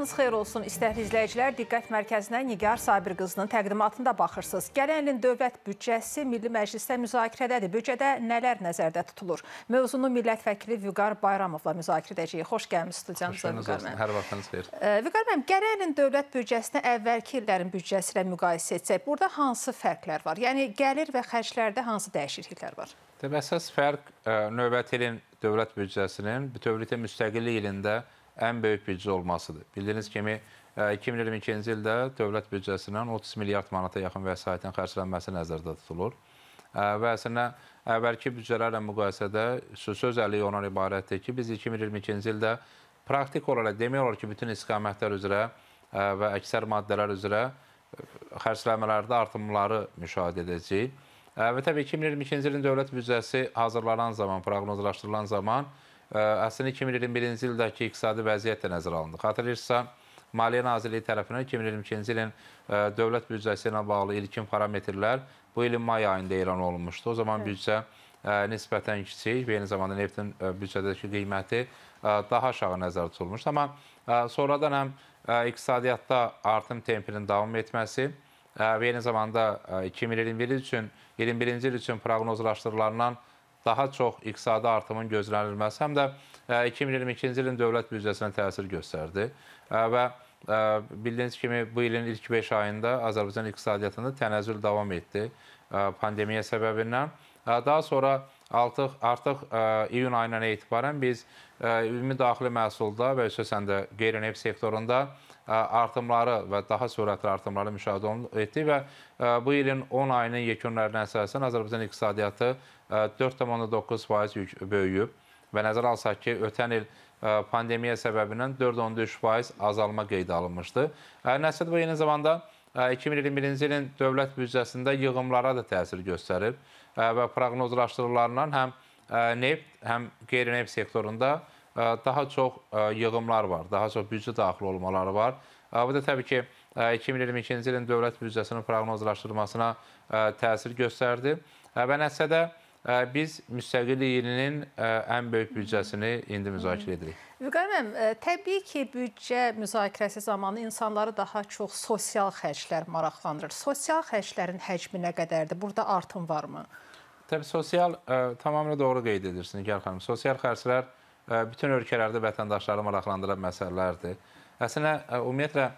Vaxtınız xeyir olsun. İstərli izləyicilər, Diqqət Mərkəzinə Nigar Sabir qızının təqdimatında baxırsınız. Gələn ilin dövlət büdcəsi Milli Məclisdə müzakirədədir. Büdcədə nələr nəzərdə tutulur? Mövzunu millət vəkili Vüqar Bayramovla müzakirə edəcəyik. Xoş gəlmiş studiyamıza Vüqar mənim. Hər vaxtınız xeyir. Vüqar mənim, gələn ilin dövlət büdcəsini əvvəlki illərin büdcəsi ilə müqayisə etsək, burada hansı fərqlər var? Yəni, gəlir və xərclərdə hansı dəyişikliklər var? Demək, əsas fərq e, növbəti ilin dövlət büdcəsinin bütövlükdə müstəqillik ilində müqayisə ən böyük büdcə olmasıdır. Bildiyiniz kimi 2022-ci e, ildə dövlət büdcəsindən 30 milyard manata yaxın vəsaitin xərclənməsi nəzərdə tutulur. E, və əslində əvvəlki büdcələrlə müqayisədə söz əliyi ondan ibarətdir ki, biz 2022-ci ildə praktik olaraq demək olar ki, bütün istiqamətlər üzrə e, və əksər maddələr üzrə xərcləmələrdə artımları müşahidə edəcəyik. Və təbii 2022-ci ilin dövlət büdcəsi hazırlanan zaman, proqnozlaşdırılan zaman əslində 2021-ci ildəki iqtisadi vəziyyət də nəzərə alındı. Xatırlayırsınızsa, Maliyyə Nazirliyi tərəfindən 2022-ci ilin dövlət büdcəsi ilə bağlı ilkin parametrlər bu ilin may ayında elan olunmuşdu. O zaman hə. büdcə nisbətən kiçik və eyni zamanda neftin büdcədəki qiyməti daha aşağı nəzərdə tutulmuşdu. Amma sonradan həm iqtisadiyyatda artım tempinin davam etməsi və eyni zamanda 2021 üçün 21-ci il üçün proqnozlaşdırılandan daha çox iqtisadi artımın gözlənilməsi həm də 2022-ci e, ilin dövlət büdcəsinə təsir göstərdi e, və e, bildiyiniz kimi bu ilin ilk 5 ayında Azərbaycan iqtisadiyyatında tənəzzül davam etdi pandemiya səbəbindən. Daha sonra artıq artıq iyun ayından etibarən biz ümumi daxili məhsulda və xüsusən də qeyri-neft sektorunda artımları və daha sürətli artımları müşahidə etdik və bu ilin 10 ayının yekunlarına əsasən Azərbaycan iqtisadiyyatı 4,9% böyüyüb və nəzərə alsaq ki, ötən il e, pandemiya səbəbindən 4,3% azalma qeydə alınmışdı. E, Nəsəd bu eyni zamanda 2021-ci e, ilin dövlət büdcəsində yığımlara da təsir göstərir və proqnozlaşdırılarından həm neft, həm qeyri-neft sektorunda daha çox yığımlar var, daha çox büdcə daxil olmaları var. Bu da təbii ki, 2022-ci ilin dövlət büdcəsinin proqnozlaşdırmasına təsir göstərdi. Və nəticədə biz müstəqillik ilinin ən böyük büdcəsini indi müzakirə edirik. Vüqar müəllim, təbii ki, büdcə müzakirəsi zamanı insanları daha çox sosial xərclər maraqlandırır. Sosial xərclərin həcmi nə qədərdir? Burada artım varmı? Təbii sosial ə, tamamilə doğru qeyd edirsiniz Gəl xanım. Sosial xərclər ə, bütün ölkələrdə vətəndaşları maraqlandıran məsələlərdir. Əslində ümumiyyətlə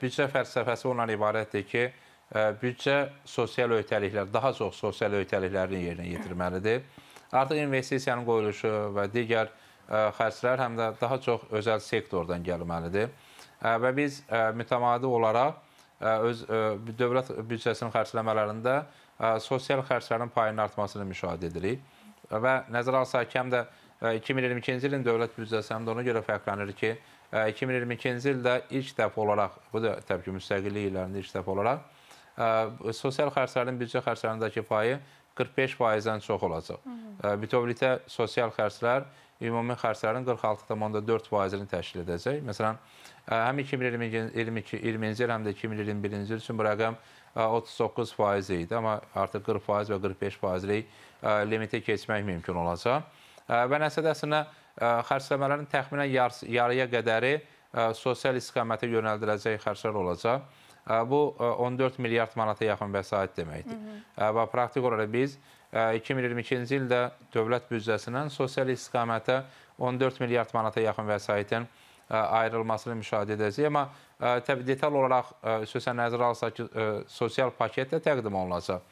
büdcə fəlsəfəsi ondan ibarətdir ki, ə, büdcə sosial öhdəliklər, daha çox sosial öhdəliklərini yerinə yetirməlidir. Artıq investisiyanın qoyuluşu və digər e, xərclər həm də daha çox özəl sektordan gəlməlidir. Və biz e, mütəmadi olaraq e, öz dövlət büdcəsinin xərcləmələrində sosial xərclərin payının artmasını müşahidə edirik. Və nəzərə alsaq ki, həm də 2022-ci ilin dövlət büdcəsi həm də ona görə fərqlənir ki, 2022-ci ildə ilk dəfə olaraq, bu da təbii ki, müstəqillik illərində ilk dəfə olaraq sosial xərclərin büdcə xərclərindəki payı 45%-dən çox olacaq. Bütövlükdə sosial xərclər ümumi xərclərin 46,4%-ni təşkil edəcək. Məsələn, həm 2022-ci il, həm də 2021-ci il üçün bu rəqəm 39% idi, amma artıq 40% və 45%lik limitə keçmək mümkün olacaq. Və nəsədə əslində xərcləmələrin təxminən yarıya qədəri sosial istiqamətə yönəldiləcək xərclər olacaq bu 14 milyard manata yaxın vəsait deməkdir. Və praktik olaraq biz 2022-ci ildə dövlət büdcəsindən sosial istiqamətə 14 milyard manata yaxın vəsaitin ayrılmasını müşahidə edəcəyik. Amma təbii detal olaraq xüsusən nəzərə alsaq ki, sosial paket də təqdim olunacaq.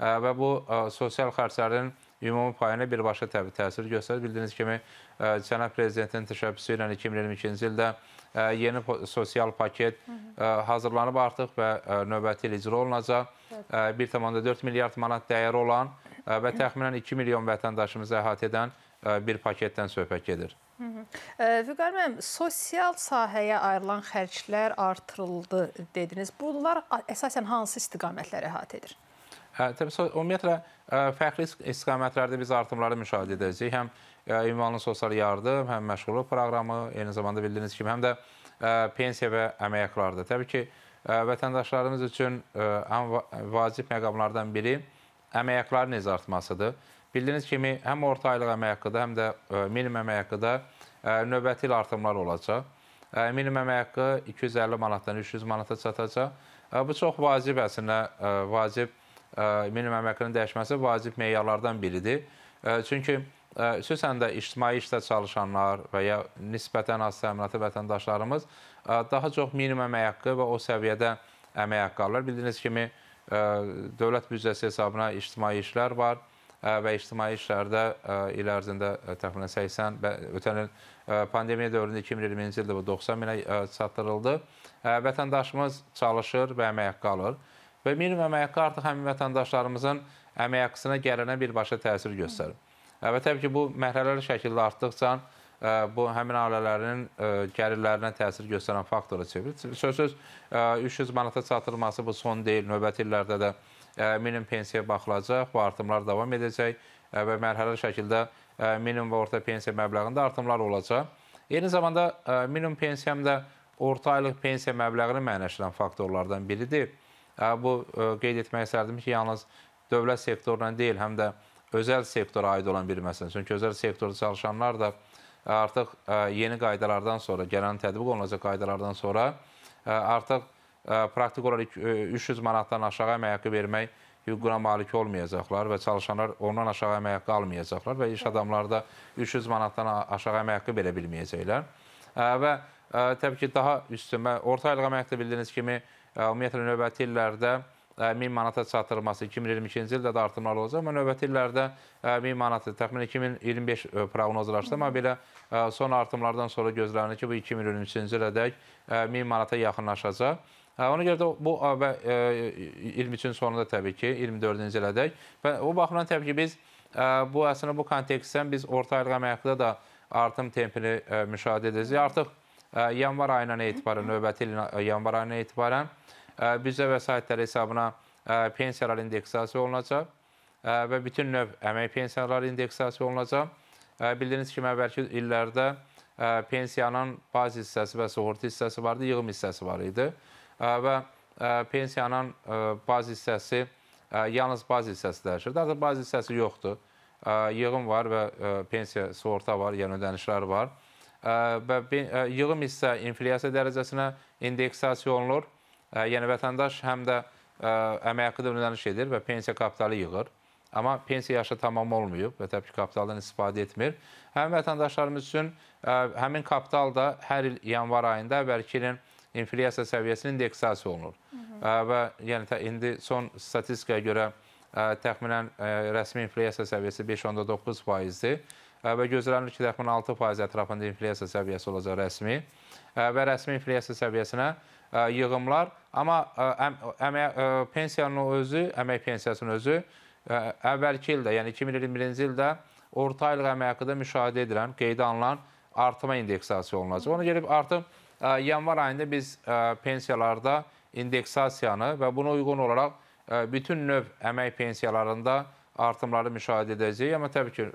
Və bu sosial xərclərin ümumi payına birbaşa təbii təsir göstərir. Bildiyiniz kimi cənab prezidentin təşəbbüsü ilə 2022-ci ildə yeni sosial paket hazırlanıb artıq və növbəti il icra olunacaq. 1,4 milyard manat dəyəri olan və təxminən 2 milyon vətəndaşımızı əhatə edən bir paketdən söhbət gedir. Vüqar müəllim, sosial sahəyə ayrılan xərclər artırıldı dediniz. Bunlar əsasən hansı istiqamətləri əhatə edir? Təbii, ümumiyyətlə, fərqli istiqamətlərdə biz artımları müşahidə edəcəyik. Həm ünvanlı sosial yardım, həm məşğulluq proqramı, eyni zamanda bildiyiniz kimi həm də e, pensiya və əmək haqlarıdır. Təbii ki, e, vətəndaşlarımız üçün e, ən vacib məqamlardan biri əmək haqlarının izartmasıdır. Bildiyiniz kimi, həm orta aylıq əmək haqqıda, həm də minim əmək haqqıda növbəti il artımlar olacaq. Minim əmək haqqı 250 manatdan 300 manata çatacaq. Bu çox vacib əslində, vacib minim əmək haqqının dəyişməsi vacib meyarlardan biridir. Çünki xüsusən də ictimai işdə çalışanlar və ya nisbətən az təminatlı vətəndaşlarımız daha çox minimum əmək haqqı və o səviyyədə əmək haqqı alırlar. Bildiyiniz kimi, dövlət büdcəsi hesabına ictimai işlər var və ictimai işlərdə il ərzində təxminən 80 və ötən il pandemiya dövründə 2020-ci ildə bu 90 minə çatdırıldı. Vətəndaşımız çalışır və əmək haqqı alır və minimum əmək haqqı artıq həmin vətəndaşlarımızın əmək haqqısına gələnə birbaşa təsir göstərir. Hə, və təbii ki, bu mərhələli şəkildə artdıqca e, bu həmin ailələrin e, gəlirlərinə təsir göstərən faktora çevrilir. Sözsüz e, 300 manata çatdırılması bu son deyil. Növbəti illərdə də minimum pensiyaya baxılacaq, bu artımlar davam edəcək və mərhələli şəkildə minimum və orta pensiya məbləğində artımlar olacaq. Eyni zamanda minimum pensiyam da orta aylıq pensiya məbləğini mənəşdirən faktorlardan biridir. Bu qeyd etmək istərdim ki, yalnız dövlət sektorundan deyil, həm də özəl sektora aid olan bir məsələ. Çünki özəl sektorda çalışanlar da e, artıq e, yeni qaydalardan sonra, gələn tətbiq olunacaq qaydalardan sonra e, artıq praktik olaraq 300 manatdan aşağı əmək haqqı vermək hüququna malik olmayacaqlar və çalışanlar ondan aşağı əmək haqqı almayacaqlar və iş adamları da 300 manatdan aşağı əmək haqqı verə bilməyəcəklər. Və təbii ki, daha üstün, orta aylıq əmək haqqı bildiyiniz kimi, ümumiyyətlə, növbəti illərdə 1000 manata çatdırılması 2022-ci ildə də artımlar olacaq. Amma növbəti illərdə 1000 manatı təxminən 2025 proqnozlaşdı, amma belə son artımlardan sonra gözlənilir ki, bu 2023-cü ilədək 1000 manata yaxınlaşacaq. Ona görə də bu və 23-cü sonunda təbii ki, 24-cü ilədək və o baxımdan təbii ki, biz bu əslində bu kontekstdən biz orta aylıq əmək haqqında da artım tempini müşahidə edəcəyik. Artıq yanvar ayından etibarən növbəti ilin yanvar ayından etibarən büdcə vəsaitləri hesabına pensiyalar indeksasiya olunacaq və bütün növ əmək pensiyaları indeksasiya olunacaq. Bildiyiniz kimi, əvvəlki illərdə pensiyanın baz hissəsi və sığorta hissəsi vardı, yığım hissəsi var idi və pensiyanın baz hissəsi, yalnız baz hissəsi dəyişirdi. Artıq baz hissəsi yoxdur. Yığım var və pensiya sığorta var, yəni ödənişlər var və yığım hissə inflyasiya dərəcəsinə indeksasiya olunur yəni vətəndaş həm də e, əmək haqqı da ödəniş edir və pensiya kapitalı yığır. Amma pensiya yaşı tamam olmayıb və təbii ki, kapitaldan istifadə etmir. Həmin vətəndaşlarımız üçün e, həmin kapital da hər il yanvar ayında əvvəlki ilin inflyasiya səviyyəsinin indeksasi olunur. Hı -hı. E, və yəni indi son statistikaya görə təxminən rəsmi inflyasiya səviyyəsi 5.9 faizdir və gözlənilir ki, təxminən 6 faiz ətrafında inflyasiya səviyyəsi olacaq rəsmi və rəsmi inflyasiya səviyyəsinə yığımlar, amma əmək pensiyanın özü, əmək pensiyasının özü əvvəlki ildə, yəni 2021-ci ildə orta aylıq əmək haqqında müşahidə edilən, qeydə alınan artıma indeksasiya olunacaq. Ona gəlib artıq yanvar ayında biz pensiyalarda indeksasiyanı və buna uyğun olaraq bütün növ əmək pensiyalarında artımları müşahidə edəcəyik. Amma təbii ki,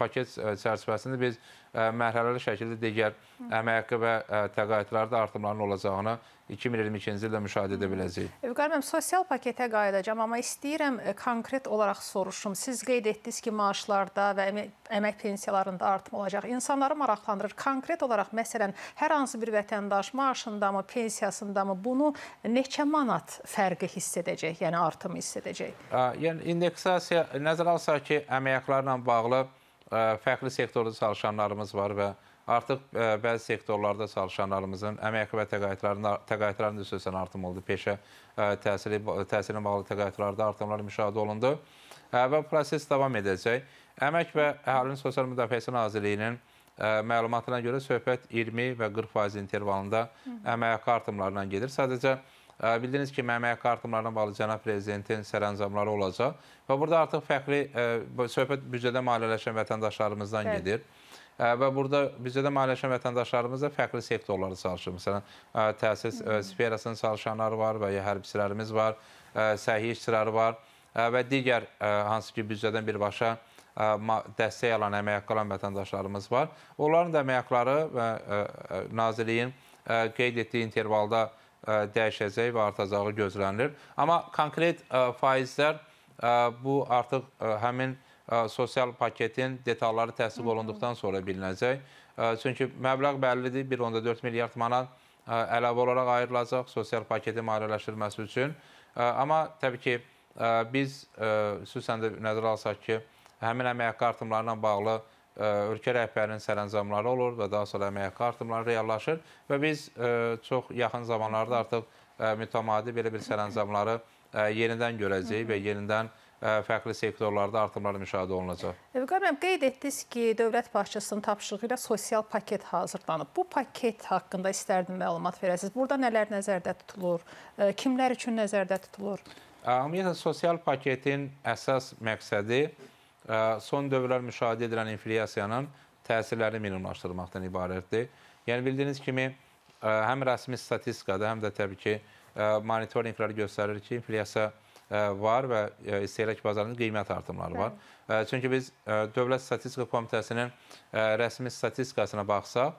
paket çərçivəsində biz mərhələli şəkildə digər əmək haqqı və təqaüdlərdə artımların olacağını 2022-ci ildə müşahidə edə biləcəyik. E, Vüqar müəllim, sosial paketə qayıdacağam, amma istəyirəm e, konkret olaraq soruşum. Siz qeyd etdiniz ki, maaşlarda və əmək pensiyalarında artım olacaq. İnsanları maraqlandırır. Konkret olaraq məsələn, hər hansı bir vətəndaş maaşındamı, pensiyasındamı bunu neçə manat fərqi hiss edəcək, yəni artımı hiss edəcək? Yəni indeksasiya nəzərə alsaq ki, əmək haqları ilə bağlı e, fərqli sektorda çalışanlarımız var və Artıq e, bəzi sektorlarda çalışanlarımızın əmək haqqı və təqaüdlərinin təqaüdlərinin xüsusən artım oldu. Peşə e, təhsili təhsilə bağlı təqaüdlərdə artımlar müşahidə olundu e, və proses davam edəcək. Əmək və Əhalinin Sosial Müdafiəsi Nazirliyinin məlumatına görə söhbət 20 və 40% intervalında əmək haqqı artımlarından gedir. Sadəcə Bildiyiniz kimi əmək haqqı artımlarına bağlı cənab prezidentin sərəncamları olacaq və burada artıq fərqli söhbət büdcədə maliyyələşən vətəndaşlarımızdan Bəli. gedir və burada bizdə də maliyyəşən vətəndaşlarımız da fərqli sektorlarda çalışır. Məsələn, təhsil sferasının çalışanları var və ya hərbiçilərimiz var, səhiyyə işçiləri var və digər hansı ki, büdcədən birbaşa dəstək alan, əmək haqqı alan vətəndaşlarımız var. Onların da əmək haqqları və nazirliyin qeyd etdiyi intervalda dəyişəcək və artacağı gözlənilir. Amma konkret faizlər bu artıq həmin sosial paketin detalları təsdiq olunduqdan sonra bilinəcək. Çünki məbləğ bəllidir, 1.4 milyard manat əlavə olaraq ayrılacaq sosial paketi maliyyələşdirməsi üçün. Amma təbii ki, biz xüsusən də nəzərə alsaq ki, həmin əmək haqqı artımlarla bağlı ölkə rəhbərinin sərəncamları olur və daha sonra əmək haqqı artımları reallaşır və biz çox yaxın zamanlarda artıq mütəmadi belə bir sərəncamları yenidən görəcəyik və yenidən görəcəyik fərqli sektorlarda artımlar müşahidə olunacaq. Vüqar müəllim, qeyd etdiniz ki, dövlət başçısının tapşırığı ilə sosial paket hazırlanıb. Bu paket haqqında istərdim məlumat verəsiniz. Burada nələr nəzərdə tutulur? Kimlər üçün nəzərdə tutulur? Ümumiyyətlə, sosial paketin əsas məqsədi son dövrlər müşahidə edilən inflyasiyanın təsirlərini minimumlaşdırmaqdan ibarətdir. Yəni, bildiyiniz kimi, həm rəsmi statistikada, həm də təbii ki, monitorinqlər göstərir ki, inflyasiya var və e, istehlak bazarının qiymət artımları var. Bəli. Çünki biz e, Dövlət Statistika Komitəsinin e, rəsmi statistikasına baxsaq,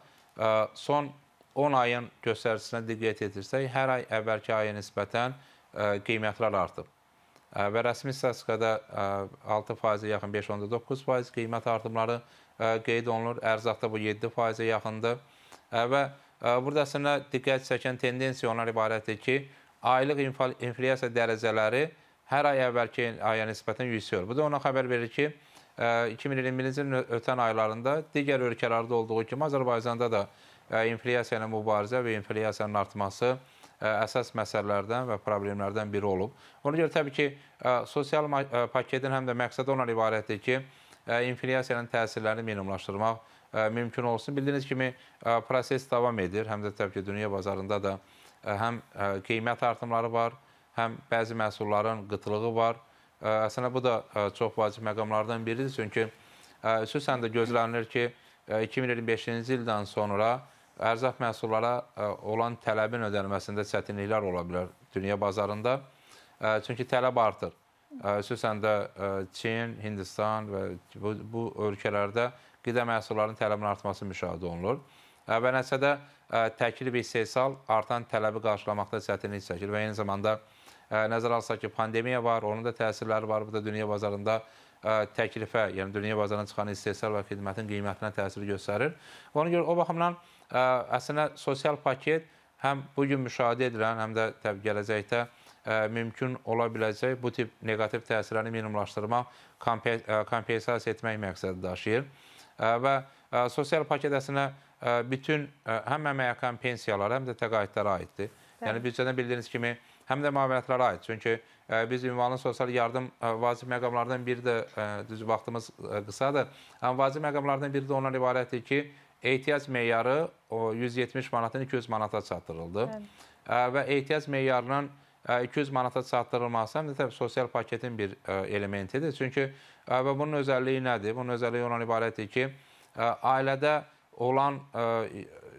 son 10 ayın göstəricisində diqqət etirsək, hər ay əvvəlki aya nisbətən qiymətlər artıb. Və rəsmi statistikada 6%-ə yaxın 5.9% qiymət artımları qeyd olunur. Ərzaqda bu 7%-ə yaxındır. Və burada əslində diqqət çəkən tendensiya ona ibarətdir ki, aylıq inflyasiya dərəcələri hər ay əvvəlki aya nisbətən yüksəlir. Bu da ona xəbər verir ki, 2021-ci e, ilin ötən aylarında digər ölkələrdə olduğu kimi Azərbaycanda da e, inflyasiya ilə mübarizə və inflyasiyanın artması e, əsas məsələlərdən və problemlərdən biri olub. Ona görə təbii ki, sosial paketin həm də məqsədi ona ibarətdir ki, inflyasiyanın təsirlərini minimumlaşdırmaq mümkün olsun. Bildiyiniz kimi proses davam edir, həm də təbii ki, dünya bazarında da həm qiymət artımları var, həm bəzi məhsulların qıtlığı var. Əslində, bu da çox vacib məqamlardan biridir. Çünki xüsusən də gözlənilir ki, 2025-ci ildən sonra ərzaq məhsullara olan tələbin ödənilməsində çətinliklər ola bilər dünya bazarında. Çünki tələb artır. Xüsusən də Çin, Hindistan və bu, bu ölkələrdə qidə məhsullarının tələbinin artması müşahidə olunur. Və nəticədə təklif istehsal artan tələbi qarşılamaqda çətinlik çəkir və eyni zamanda nəzərə alsaq ki, pandemiya var, onun da təsirləri var. Bu da dünya bazarında təklifə, yəni dünya bazarına çıxan istehsal və xidmətin qiymətinə təsir göstərir. Ona görə o baxımdan əslində sosial paket həm bu gün müşahidə edilən, həm də təbii gələcəkdə mümkün ola biləcək bu tip neqativ təsirləri minimumlaşdırmaq, kompensasiya etmək məqsədi daşıyır. Və sosial paket əslində bütün e, həm əmək haqqı, həm pensiyalar, həm də təqaüdlərə aiddir. Bəli. Yəni büdcədən bildiyiniz kimi həm də müavinətlərə aid. Çünki e, biz ünvanın sosial yardım e, vacib məqamlardan biri də düz vaxtımız qısadır. Amma vacib məqamlardan biri də ondan ibarətdir ki, ehtiyac meyarı 170 manatdan 200 manata çatdırıldı. Bəli. Və ehtiyac meyarının 200 manata çatdırılması həm də təbii sosial paketin bir elementidir. Çünki və bunun özəlliyi nədir? Bunun özəlliyi ondan ibarətdir ki, ailədə olan ə,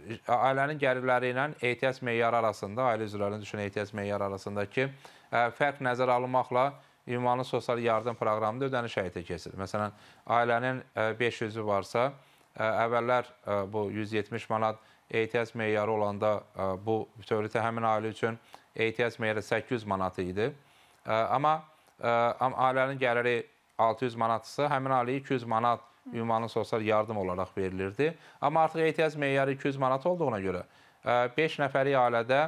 e, ailənin gəlirləri ilə ETS meyarı arasında, ailə üzvlərinin düşən ETS meyarı arasındakı ə, e, fərq nəzərə alınmaqla ümumi sosial yardım proqramında ödəniş həyata keçirilir. Məsələn, ailənin 500-ü e, varsa, əvvəllər bu 170 manat ETS meyarı olanda bu bütövlükdə həmin ailə üçün ETS meyarı 800 manat idi. Amma ailənin gəliri 600 manatsa, həmin ailəyə 200 manat ünvanın sosial yardım olaraq verilirdi. Amma artıq ehtiyac meyarı 200 manat olduğuna görə 5 e, nəfəri ailədə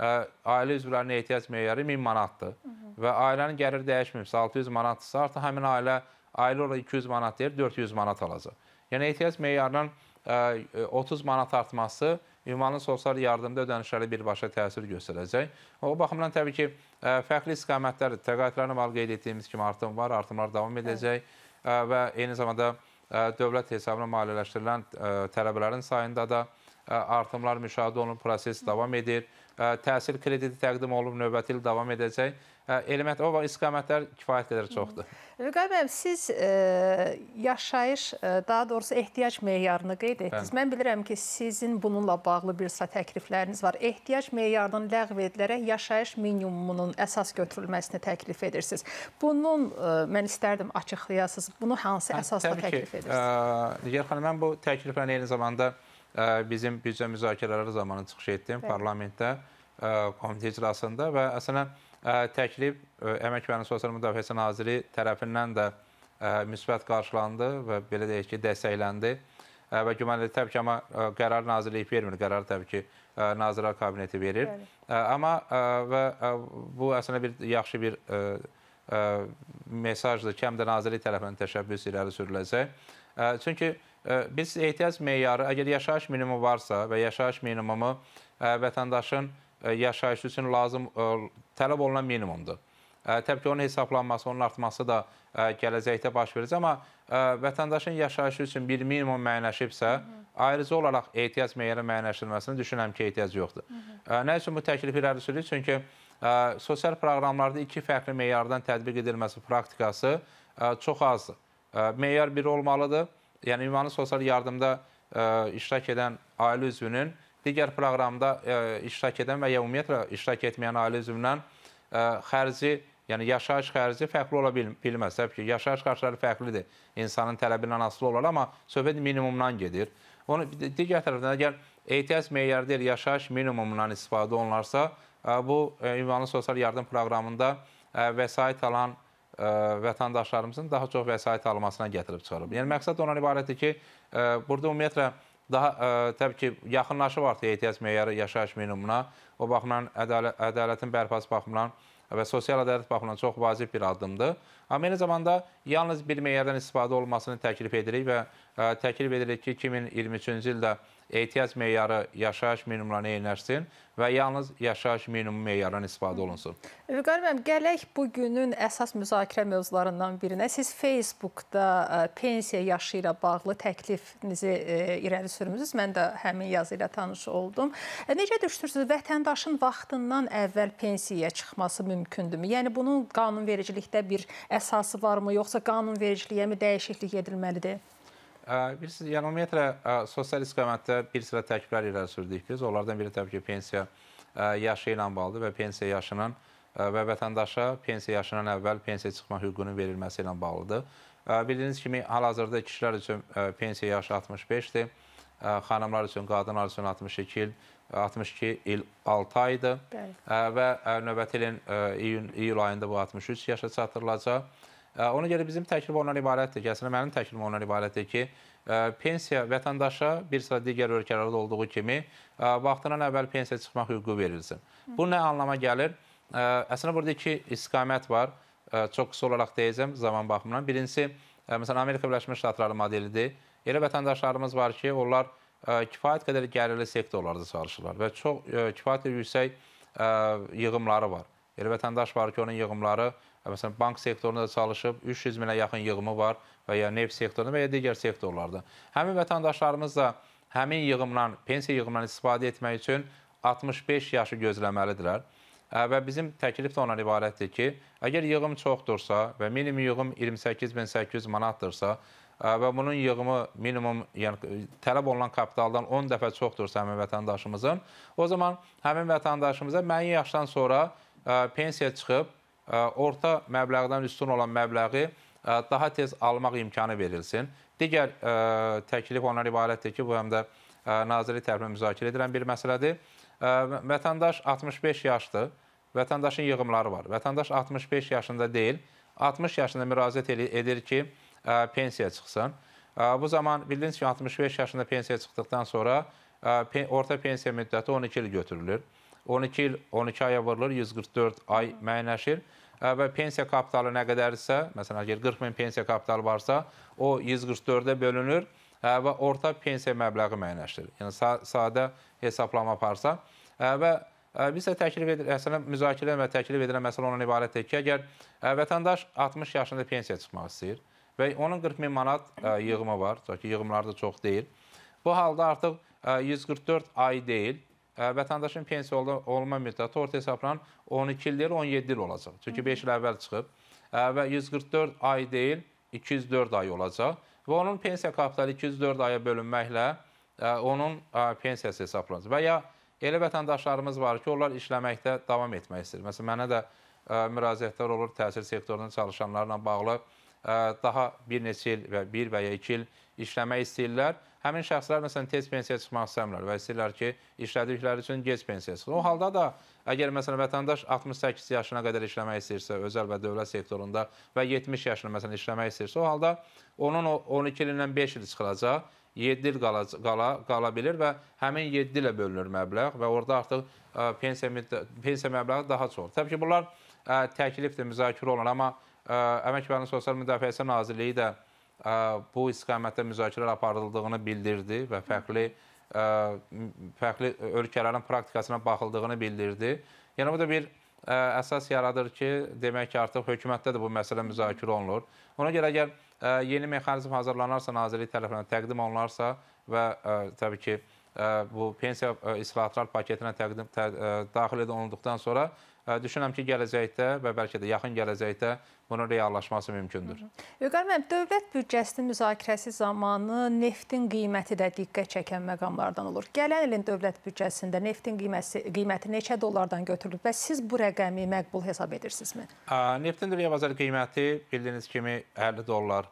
e, ailə üzvlərinin ehtiyac meyarı 1000 manatdır və ailənin gəlir dəyişmirsə 600 manatdırsa artıq həmin ailə ailə olaraq 200 manat deyil 400 manat alacaq. Yəni ehtiyac meyarının 30 e, manat artması ünvanın sosial yardımda ödənişlərə birbaşa təsir göstərəcək. O baxımdan təbii ki, fərqli istiqamətlər, təqaüdlərin var qeyd etdiyimiz kimi artım var, artımlar davam edəcək və eyni zamanda dövlət hesabına maliyyələşdirilən tələbələrin sayında da artımlar müşahidə olunub, proses davam edir. Təhsil krediti təqdim olunub, növbəti il davam edəcək. Hə, Eləmətlər var, istiqamətlər kifayət qədər çoxdur. Vüqar müəllim, siz ə, e, yaşayış, e, daha doğrusu ehtiyac meyarını qeyd etdiniz. Bən. Mən bilirəm ki, sizin bununla bağlı bir sıra təklifləriniz var. Ehtiyac meyarının ləğv edilərək yaşayış minimumunun əsas götürülməsini təklif edirsiniz. Bunun ə, e, mən istərdim açıqlayasınız. Bunu hansı hə, əsasda təklif ki, edirsiniz? Nigar xanım, mən bu təklifləri eyni zamanda ə, bizim büdcə müzakirələri zamanı çıxış etdim Bən. parlamentdə, komitə iclasında və əslən Təklif Əmək və Sosial Müdafiəsi Naziri tərəfindən də müsbət qarşılandı və belə deyək ki, dəstəkləndi. Və gümanlı təbii ki, amma qərar nazirlik vermir, qərar təbii ki, Nazirlər Kabineti verir. Bəli. Amma və bu əslində bir yaxşı bir mesajdır ki, həm də nazirlik tərəfindən təşəbbüs irəli sürüləcək. Çünki biz ehtiyac meyarı, əgər yaşayış minimumu varsa və yaşayış minimumu vətəndaşın E, yaşayışı üçün lazım e, tələb olunan minimumdur. E, təbii ki, onun hesablanması, onun artması da gələcəkdə baş verəcək, amma vətəndaşın yaşayışı üçün bir minimum müəyyənləşibsə, ayrıca olaraq ehtiyac müəyyənə müəyyənləşdirilməsini düşünürəm ki, ehtiyac yoxdur. Nə üçün bu təklif irəli sürür? Çünki sosial proqramlarda iki fərqli meyardan tətbiq edilməsi praktikası çox azdır. Meyar biri olmalıdır, yəni ümumi sosial yardımda iştirak edən ailə üzvünün digər proqramda ə, e, iştirak edən və ya ümumiyyətlə iştirak etməyən ailə üzvündən e, xərci Yəni yaşayış xərci fərqli ola bil bilməz. Təbii ki, yaşayış xərcləri fərqlidir. İnsanın tələbindən asılı olar, amma söhbət minimumdan gedir. Onu digər tərəfdən əgər ETS meyarı deyil, yaşayış minimumundan istifadə olunarsa, e, bu ünvanlı sosial yardım proqramında vəsait alan vətəndaşlarımızın daha çox vəsait almasına gətirib çıxarıb. Yəni məqsəd ondan ibarətdir ki, burada ümumiyyətlə daha ə, e, təbii ki, yaxınlaşıb artıq ehtiyac meyarı yaşayış minimumuna. O baxımdan ədalət, ədalətin bərpası baxımından və sosial ədalət baxımından çox vacib bir addımdır. Amma eyni zamanda yalnız bir meyardan istifadə olmasını təklif edirik və e, təklif edirik ki, 2023-cü ildə ehtiyac meyarı yaşayış minimumuna eyniləşsin və yalnız yaşayış minimumu meyarından istifadə olunsun. Vüqar müəllim, gələk bu günün əsas müzakirə mövzularından birinə. Siz Facebookda e, pensiya yaşı ilə bağlı təklifinizi e, irəli sürmüsünüz. Mən də həmin yazı ilə tanış oldum. Necə düşünürsünüz, vətəndaşın vaxtından əvvəl pensiyaya çıxması mümkündürmü? Yəni bunun qanunvericilikdə bir əsas əsası varmı, yoxsa qanunvericiliyəmi dəyişiklik edilməlidir? Bilirsiniz, yəni ümumiyyətlə sosial istiqamətdə bir sıra təkliflər irəli sürdük biz. Onlardan biri təbii ki, pensiya yaşı ilə bağlıdır və pensiya yaşının və vətəndaşa pensiya yaşından əvvəl pensiya çıxma hüququnun verilməsi ilə bağlıdır. Bildiyiniz kimi, hal-hazırda kişilər üçün pensiya yaşı 65-dir, xanımlar üçün, qadınlar üçün 62 il, 62 il 6 aydır və növbəti ilin iyun, iyul ayında bu 63 yaşa çatdırılacaq. Ona görə bizim təklif ondan ibarətdir ki, əslində mənim təklifim ondan ibarətdir ki, pensiya vətəndaşa bir sıra digər ölkələrdə olduğu kimi vaxtından əvvəl pensiya çıxmaq hüququ verilsin. Bu nə anlama gəlir? Əslində burada iki istiqamət var. Çox qısa olaraq deyəcəm zaman baxımından. Birincisi, məsələn, Amerika Birləşmiş Ştatları modelidir. Elə vətəndaşlarımız var ki, onlar kifayət qədər gəlirli sektorlarda çalışırlar və çox kifayət qədər yüksək yığımları var. Elə vətəndaş var ki, onun yığımları məsələn bank sektorunda çalışıb 300 minə yaxın yığımı var və ya neft sektorunda və ya digər sektorlarda. Həmin vətəndaşlarımız da həmin yığımdan, pensiya yığımından istifadə etmək üçün 65 yaşı gözləməlidirlər. Və bizim təklif də ondan ibarətdir ki, əgər yığım çoxdursa və minimum yığım 28800 manatdırsa, və bunun yığımı minimum, yəni e, tələb olunan kapitaldan 10 dəfə çoxdursa həmin vətəndaşımızın, o zaman həmin vətəndaşımıza müəyyən yaşdan sonra pensiya çıxıb orta məbləğdən üstün olan məbləği daha tez almaq imkanı verilsin. Digər təklif ondan ibarətdir ki, bu həm də naziri tərəfindən müzakirə edilən bir məsələdir. Vətəndaş 65 yaşdır. Vətəndaşın yığımları var. Vətəndaş 65 yaşında deyil, 60 yaşında müraciət edir ki, pensiyaya çıxsın. Bu zaman bildiyiniz kimi 65 yaşında pensiyaya çıxdıqdan sonra orta pensiya müddəti 12 il götürülür. 12 il 12 aya vurulur, 144 ay müəyyənləşir və pensiya kapitalı nə qədərsə, məsələn, 40 min pensiya kapitalı varsa, o 144-də bölünür və orta pensiya məbləği müəyyənləşdirir. Yəni, sadə hesablama aparsa və biz də təklif edirəm, əslində müzakirə və təklif edilən məsələ ondan ibarətdir ki, əgər vətəndaş 60 yaşında pensiya çıxmaq istəyir, və onun 40 min manat e, yığımı var. Çünki yığımları da çox deyil. Bu halda artıq 144 e, ay deyil, e, vətəndaşın pensiya olma müddəti orta hesabla 12 il deyil, 17 il olacaq. Çünki 5 il əvvəl çıxıb və 144 ay deyil, 204 ay olacaq və onun pensiya kapitalı 204 aya bölünməklə onun pensiyası hesablanacaq. Və ya elə vətəndaşlarımız var ki, onlar işləməkdə davam etmək istəyir. Məsələn, mənə də müraciətlər olur təhsil sektorunun çalışanlarla bağlı daha bir neçə il və bir və ya iki il işləmək istəyirlər. Həmin şəxslər məsələn tez pensiyaya çıxmaq istəmirlər və istəyirlər ki, işlədikləri üçün gec pensiyaya çıxsın. O halda da əgər məsələn vətəndaş 68 yaşına qədər işləmək istəyirsə, özəl və dövlət sektorunda və 70 yaşına məsələn işləmək istəyirsə, o halda onun o 12 ilindən 5 il çıxılacaq, 7 il qala, qala, qala bilir və həmin 7 ilə bölünür məbləğ və orada artıq ə, pensiya pensiya məbləği daha çoxdur. Təbii ki, bunlar ə, təklifdir, müzakirə olunur, amma Əmək və Sosial Müdafiəsi Nazirliyi də bu istiqamətdə müzakirələr aparıldığını bildirdi və fərqli fərqli ölkələrin praktikasına baxıldığını bildirdi. Yəni bu da bir əsas yaradır ki, demək ki, artıq hökumətdə də bu məsələ müzakirə olunur. Ona görə əgər yeni mexanizm hazırlanarsa, nazirlik tərəfindən təqdim olunarsa və təbii ki, bu pensiya islahatlar paketinə təqdim tə, daxil edilduqdan sonra Düşünürəm ki, gələcəkdə və bəlkə də yaxın gələcəkdə bunun reallaşması mümkündür. Vüqar müəllim, dövlət büdcəsinin müzakirəsi zamanı neftin qiyməti də diqqət çəkən məqamlardan olur. Gələn ilin dövlət büdcəsində neftin qiyməsi, qiyməti neçə dollardan götürülüb və siz bu rəqəmi məqbul hesab edirsinizmi? Neftin dünya bazar qiyməti bildiyiniz kimi 50 dollar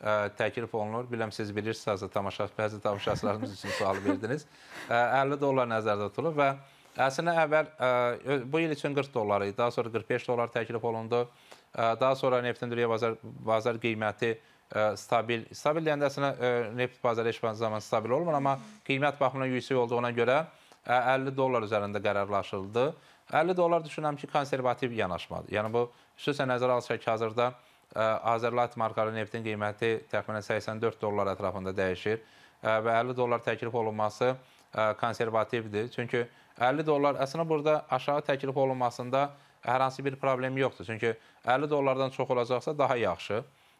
ə, təklif olunur. Biləm siz bilirsiniz, tamaşa, bəzi tamaşaçılarımız üçün sualı verdiniz. 50 dollar nəzərdə tutulur və Əslində əvvəl ə, bu il üçün 40 dollar idi, daha sonra 45 dollar təklif olundu. Ə, daha sonra neftin dünya bazar bazar qiyməti ə, stabil. Stabil deyəndə əslində neft bazarı heç vaxt zaman stabil olmur, amma qiymət baxımından yüksək olduğuna görə 50 dollar üzərində qərarlaşıldı. 50 dollar düşünürəm ki, konservativ yanaşmadır. Yəni bu xüsusən nəzərə alsaq ki, hazırda Azərlat markalı neftin qiyməti təxminən 84 dollar ətrafında dəyişir və 50 dollar təklif olunması konservativdir. Çünki 50 dollar əslində burada aşağı təklif olunmasında hər hansı bir problem yoxdur. Çünki 50 dollardan çox olacaqsa daha yaxşı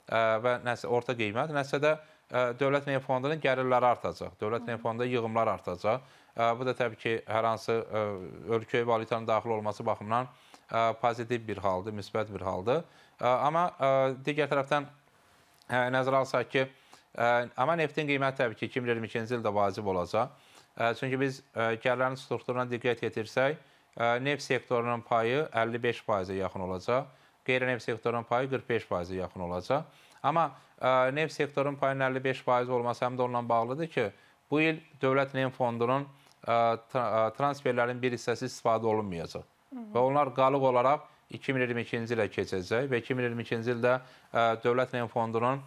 e, və nəsə orta qiymət, nəsə də e, dövlət neft fondunun gəlirləri artacaq. Dövlət neft fondunda yığımlar artacaq. E, bu da təbii ki, hər hansı ölkəyə valyutanın daxil olması baxımından pozitiv bir haldır, müsbət bir haldır. Amma digər tərəfdən nəzərə alsaq ki, amma neftin qiyməti təbii ki 2022-ci ildə vacib olacaq. Çünki biz gəlirlərin strukturuna diqqət yetirsək, neft sektorunun payı 55%-ə yaxın olacaq, qeyri-neft sektorunun payı 45%-ə yaxın olacaq. Amma neft sektorunun payının 55% olması həm də onunla bağlıdır ki, bu il Dövlət Neft Fondunun transferlərin bir hissəsi istifadə olunmayacaq. Hı -hı. Və onlar qalıq olaraq 2022-ci ilə keçəcək və 2022-ci ildə Dövlət Neft Fondunun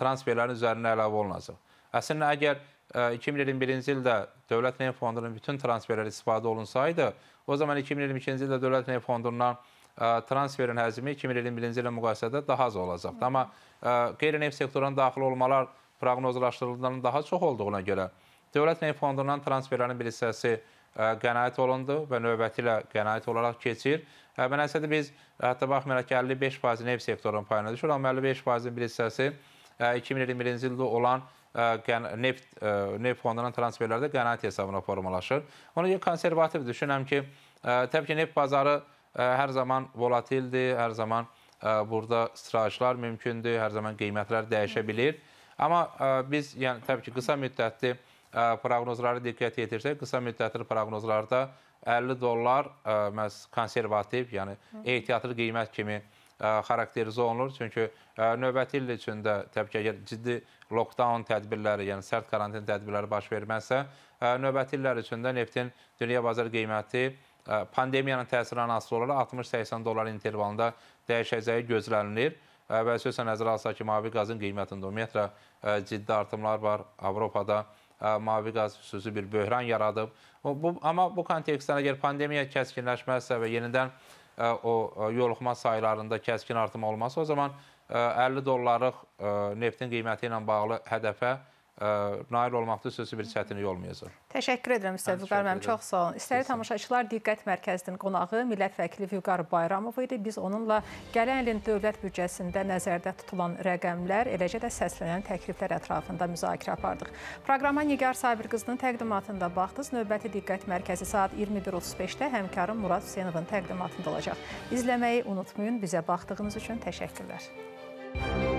transferlərin üzərinə əlavə olunacaq. Əslində, əgər 2021-ci ildə Dövlət Neft Fondunun bütün transferləri istifadə olunsaydı, o zaman 2022-ci ildə Dövlət Neft Fondundan e, transferin həcmi 2021-ci ilə müqayisədə daha az olacaqdı. Amma e, qeyri-neft sektoruna daxil olmalar proqnozlaşdırıldığından daha çox olduğuna görə Dövlət Neft Fondundan transferlərin bir hissəsi e, qənaət olundu və növbəti ilə qənaət olaraq keçir. Və nəsədə biz hətta baxmayaraq ki, 55% neft sektorunun payına düşür, amma 55%-in bir hissəsi 2021-ci ildə olan neft, neft fondundan transferlərdə qənaət hesabına formalaşır. Ona görə konservativ düşünəm ki, təbii ki, neft bazarı hər zaman volatildir, hər zaman burada sıçrayışlar mümkündür, hər zaman qiymətlər dəyişə bilir. Amma biz yəni təbii ki, qısa müddətli proqnozlara diqqət yetirsək, qısa müddətli proqnozlarda 50 dollar məhz konservativ, yəni ehtiyatlı qiymət kimi E, xarakterizə olunur. Çünki e, növbəti il içində təbii ki, əgər ciddi lockdown tədbirləri, yəni sərt karantin tədbirləri baş verməzsə, e, növbəti illər içində neftin dünya bazar qiyməti pandemiyanın təsirindən asılı olaraq 60-80 dollar intervalında dəyişəcəyi gözlənilir. Və sözsə nəzərə alsaq ki, mavi qazın qiymətində ümumiyyətlə ciddi artımlar var Avropada mavi qaz xüsusi bir böhran yaradıb. Bu, amma bu kontekstdə əgər pandemiya kəskinləşməzsə və yenidən o yoluxma sayılarında kəskin artım olması o zaman 50 dollarlıq neftin qiyməti ilə bağlı hədəfə nail olmaqda xüsusi bir çətinlik olmayacaq. Təşəkkür edirəm Müstəvi Vüqar müəllim, çox sağ olun. İstəyi tamaşaçılar diqqət mərkəzinin qonağı millət vəkili Vüqar Bayramov idi. Biz onunla gələn ilin dövlət büdcəsində nəzərdə tutulan rəqəmlər, eləcə də səslənən təkliflər ətrafında müzakirə apardıq. Proqrama Nigar Sabir qızının təqdimatında baxdınız. Növbəti diqqət mərkəzi saat 21:35-də həmkarım Murad Hüseynovun təqdimatında olacaq. İzləməyi unutmayın. Bizə baxdığınız üçün təşəkkürlər. Müzik